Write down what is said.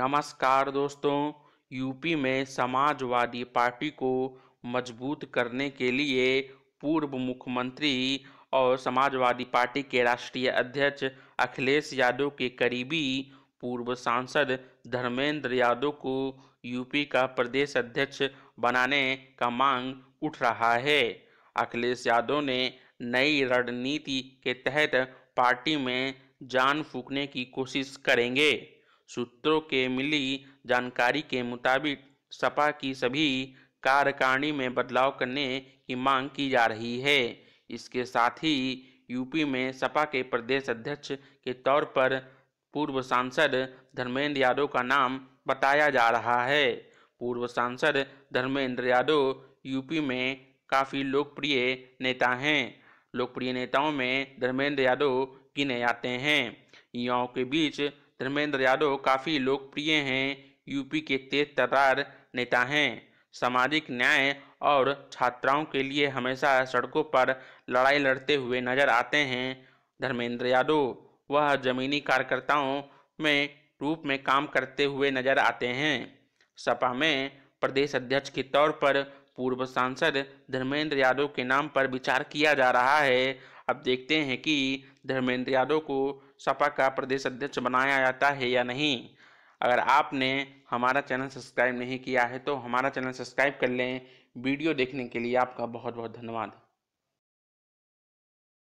नमस्कार दोस्तों यूपी में समाजवादी पार्टी को मजबूत करने के लिए पूर्व मुख्यमंत्री और समाजवादी पार्टी के राष्ट्रीय अध्यक्ष अखिलेश यादव के करीबी पूर्व सांसद धर्मेंद्र यादव को यूपी का प्रदेश अध्यक्ष बनाने का मांग उठ रहा है अखिलेश यादव ने नई रणनीति के तहत पार्टी में जान फूकने की कोशिश करेंगे सूत्रों के मिली जानकारी के मुताबिक सपा की सभी कार्यकारिणी में बदलाव करने की मांग की जा रही है इसके साथ ही यूपी में सपा के प्रदेश अध्यक्ष के तौर पर पूर्व सांसद धर्मेंद्र यादव का नाम बताया जा रहा है पूर्व सांसद धर्मेंद्र यादव यूपी में काफ़ी लोकप्रिय नेता हैं लोकप्रिय नेताओं में धर्मेंद्र यादव गिने आते हैं युवाओं के बीच धर्मेंद्र यादव काफ़ी लोकप्रिय हैं यूपी के तेज तरार नेता हैं सामाजिक न्याय और छात्राओं के लिए हमेशा सड़कों पर लड़ाई लड़ते हुए नजर आते हैं धर्मेंद्र यादव वह जमीनी कार्यकर्ताओं में रूप में काम करते हुए नजर आते हैं सपा में प्रदेश अध्यक्ष के तौर पर पूर्व सांसद धर्मेंद्र यादव के नाम पर विचार किया जा रहा है अब देखते हैं कि धर्मेंद्र यादव को सपा का प्रदेश अध्यक्ष बनाया जाता है या नहीं अगर आपने हमारा चैनल सब्सक्राइब नहीं किया है तो हमारा चैनल सब्सक्राइब कर लें वीडियो देखने के लिए आपका बहुत बहुत धन्यवाद